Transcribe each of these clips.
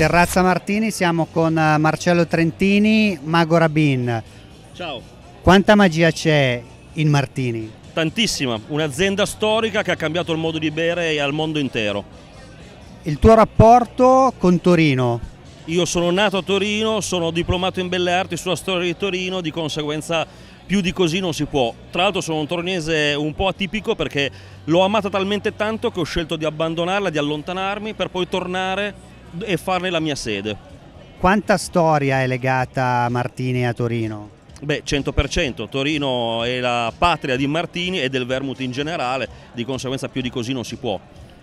Terrazza Martini, siamo con eh, Marcello Trentini, Mago Rabin. Ciao. Quanta magia c'è in Martini? Tantissima, un'azienda storica che ha cambiato il modo di bere al mondo intero. Il tuo rapporto con Torino? Io sono nato a Torino, sono diplomato in Belle Arti sulla storia di Torino, di conseguenza più di così non si può. Tra l'altro sono un torinese un po' atipico perché l'ho amata talmente tanto che ho scelto di abbandonarla, di allontanarmi per poi tornare e farne la mia sede. Quanta storia è legata a Martini e a Torino? Beh, 100%, Torino è la patria di Martini e del Vermouth in generale, di conseguenza più di così non si può.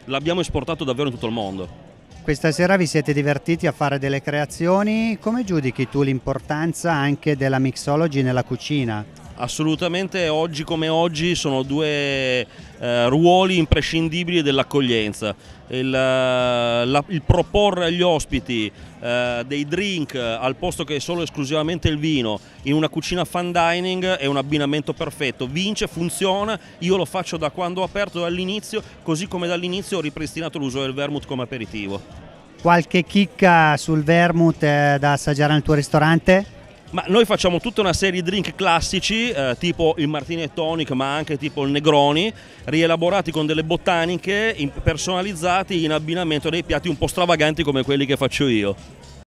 L'abbiamo esportato davvero in tutto il mondo. Questa sera vi siete divertiti a fare delle creazioni, come giudichi tu l'importanza anche della mixology nella cucina? assolutamente oggi come oggi sono due eh, ruoli imprescindibili dell'accoglienza. Il, eh, la, il, proporre agli ospiti eh, dei drink eh, al posto che è solo esclusivamente il vino in una cucina fan dining è un abbinamento perfetto, vince, funziona, io lo faccio da quando ho aperto dall'inizio, così come dall'inizio ho ripristinato l'uso del vermouth come aperitivo. Qualche chicca sul vermouth eh, da assaggiare nel tuo ristorante? Ma noi facciamo tutta una serie di drink classici, eh, tipo il Martini e Tonic, ma anche tipo il Negroni, rielaborati con delle botaniche, in, personalizzati in abbinamento a dei piatti un po' stravaganti come quelli che faccio io.